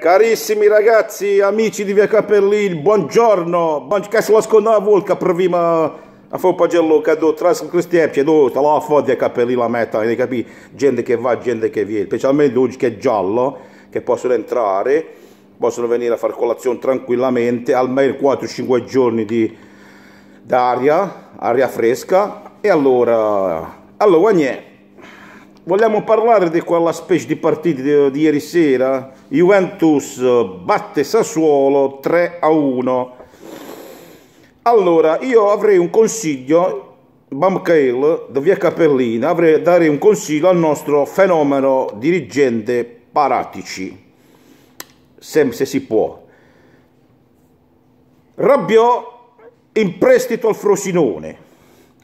Carissimi ragazzi, amici di Via Capellini, buongiorno! Buongiorno, se lasco una volta per prima a fare un pagello che do, tra questi epi, do, sta là a fare la metà, hai capito? Gente che va, gente che viene, specialmente oggi che è giallo, che possono entrare, possono venire a fare colazione tranquillamente, almeno 4-5 giorni di, d'aria, aria fresca, e allora, allora niente Vogliamo parlare di quella specie di partita di, di, ieri sera? Juventus eh, batte Sassuolo 3 a 1. Allora, io avrei un consiglio, Bamkail, da via Capellina, avrei dare un consiglio al nostro fenomeno dirigente Paratici, se, se si può. Rabbiò in prestito al Frosinone,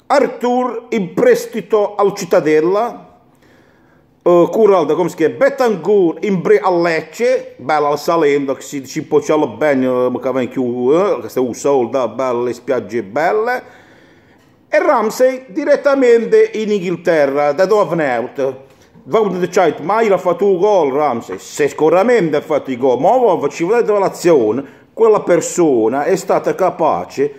Artur in prestito al Cittadella, Uh, Curalda, come si chiama? Betancourt, Imbri a Lecce, bella la Salento, che si, si pocciala bene, ma che viene chiuso, eh, che sta un sol, da ah, belle spiagge belle. E Ramsey direttamente in Inghilterra, da dove è venuto? Vabbè, diciamo, ma ha fatto un gol Ramsey, se sicuramente ha fatto il gol, ma ci vedete l'azione, quella persona è stata capace,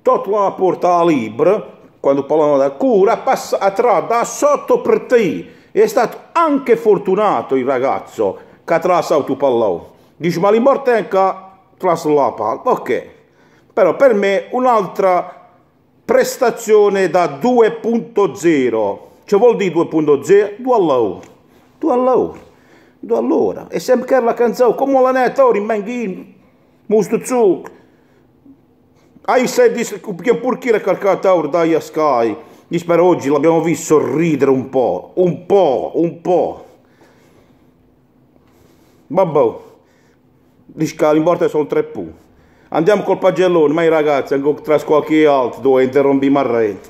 tutta la porta libera, quando parlano da cura, passa a tra da sotto per te è stato anche fortunato il ragazzo che ha trasato il pallone. Dice, ma l'importante è che la palla. Ok, però per me un'altra prestazione da 2.0. Cioè vuol dire 2.0? 2 all'ora. 2 all'ora. 2 all'ora. E sempre che la canzone, come la netta, ora in manghino, musto zucchero. Ai sei di che pur chi è calcato ora da Sky. Gli spero oggi l'abbiamo visto ridere un po', un po', un po'. Babbo, l'importante sono tre punti. Andiamo col pagellone, ma i ragazzi, anche tra qualche altro dove interrompiamo a rete.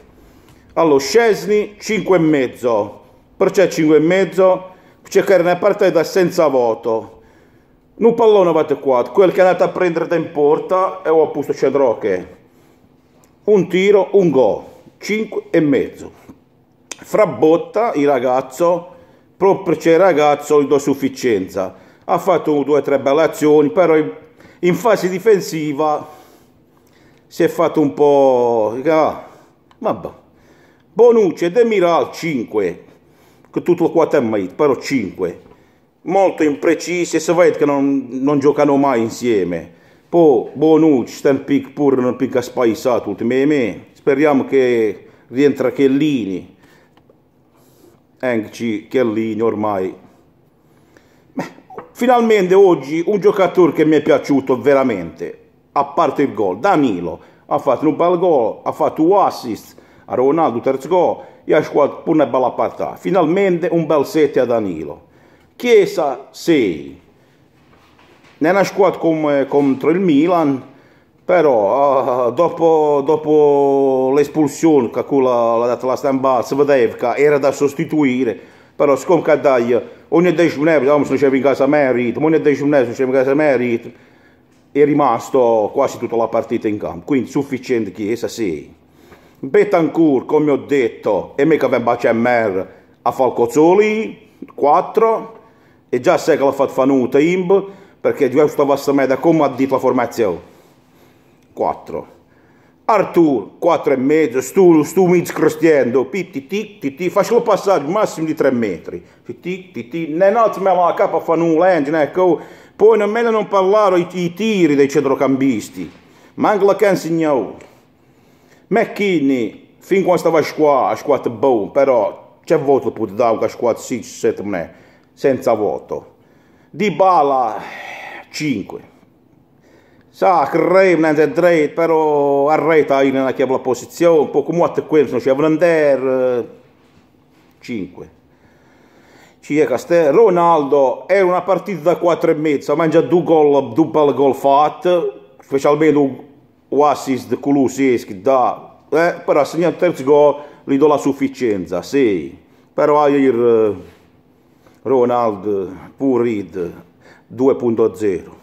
Allora, Scesni e mezzo. Perciò 5,5. Perché 5,5? Cercare una partita senza voto. Un pallone avete qua, quel che è andato a prendere in porta e ho appunto c'è droghe. Un tiro, un gol. 5 e mezzo. Fra botta il ragazzo, proprio c'è il ragazzo in sufficienza. Ha fatto due o tre belle azioni, però in fase difensiva si è fatto un po'... Ah, vabbè. Bonucci e Demiral 5, che tutto 4 e mezzo, però 5. Molto imprecisi e si che non, non giocano mai insieme. Poi Bonucci sta un pic pure un pic spaesato ultimamente Speriamo che rientra Chiellini, Engci, Chiellini ormai. Beh, finalmente oggi un giocatore che mi è piaciuto veramente, a parte il gol, Danilo, ha fatto un bel gol, ha fatto un assist a Ronaldo, terzo gol, e ha squadra una bella partita. Finalmente un bel 7 a Danilo. Chiesa 6. Nella squadra come, eh, contro il Milan però uh, dopo, dopo l'espulsione che quella l'ha data la stampa si vedeva che era da sostituire però siccome che dai ogni 10 minuti diciamo, se in casa merito ogni 10 minuti se non in casa merito è rimasto quasi tutta la partita in campo quindi sufficiente che essa sì Betancourt come ho detto è mica ben bacia Mer a Falcozzoli 4 e già sai che l'ha fatto fanuta Imb perché già stava a me da come ha detto la formazione 4. Artur, 4,5, stu, stu mic crostiendo, pitti, tic, tic, tic, facilo passare massimo di 3 metri. Tic, tic, tic, ne not me la capa fa nulla, eh, ecco, poi nemmeno non parlaro i, i tiri dei centrocambisti. Manca la can signau. McKinney, fin quando stava a scuola, a scuola buon, però c'è voto può dare a scuola 6, 7 senza voto. Di Bala, 5 non è reit, però ar reitā ir nella chiave la posizione, un po' come a questo, c'è Vrander 5. Eh, ci è Castel. Ronaldo è una partita da 4 e mezza, mangia due gol, due bel gol fatti, specialmente un assist di Kuluseschi, da, eh, però segna il terzo gol, gli do la sufficienza, sì, però il Ronaldo, pure 2.0.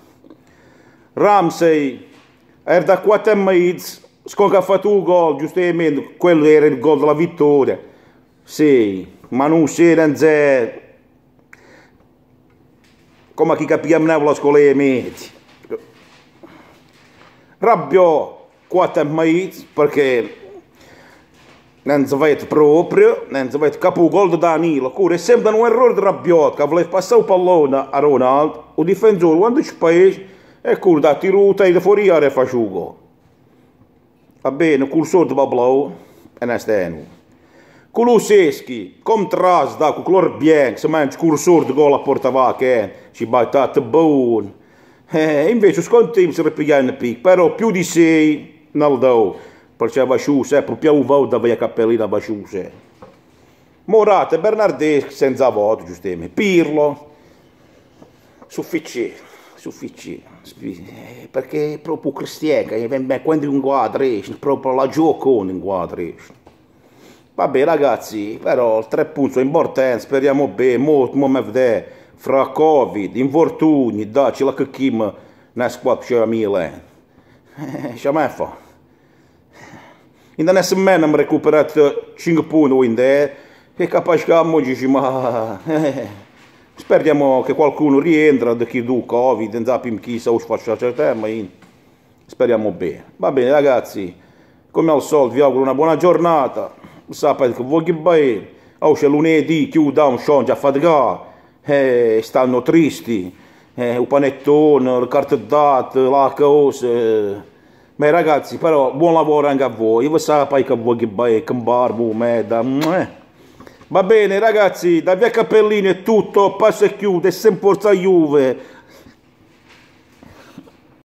Ramsey era da 4 e mezzo, sconca ha fatto un gol, giustamente, quello era il gol della vittoria. Sì, ma non si Come chi capiamo la scuola e mezzi. Rabbio 4 e mezzo perché non si vede proprio, non si vede capo gol di Danilo, cure sembra un errore di Rabbiot che voleva passare il pallone a Ronaldo, il difensore quando ci paese e kur da tiruta i dëforia re fashugo. A be në kursor të bablau, e në stenu. Kulu seski, kom come ras da ku klor bjeng, se men që kursor të gola porta vaken, që i bajta të bëun. E invece skon tim se repigaj në picco però più di sei në ldau, për që e bashuse, për pja u vau da vëja kapelina bashuse. Morate, Bernardeschi, senza voto, giustamente, Pirlo, sufficiente suffici eh, perché è proprio cristiana quando inquadrisci proprio la gioco non inquadrisci vabbè ragazzi però il tre punti sono importanti speriamo bene molto come vedete fra covid infortuni da, cioè, eh, ce la cacchim ne squadra a Milan ce me fa in da settimana abbiamo recuperato 5 punti quindi è eh, capace che abbiamo oggi ma Speriamo che qualcuno rientra da chi du Covid, non sappiamo chi sa usfascia certa, ma speriamo bene. Va bene ragazzi, come al solito vi auguro una buona giornata, sapete che voi bene, oggi lunedì chiuda un show già fatica, eh, stanno tristi, eh, il panettone, il cartezzate, la cosa... Eh. Ma ragazzi, però, buon lavoro anche a voi, voi sapete che voi bene, che barbo, meda... Mm, eh. Va bene ragazzi, da via Cappellini è tutto, passo e chiude, sempre forza Juve.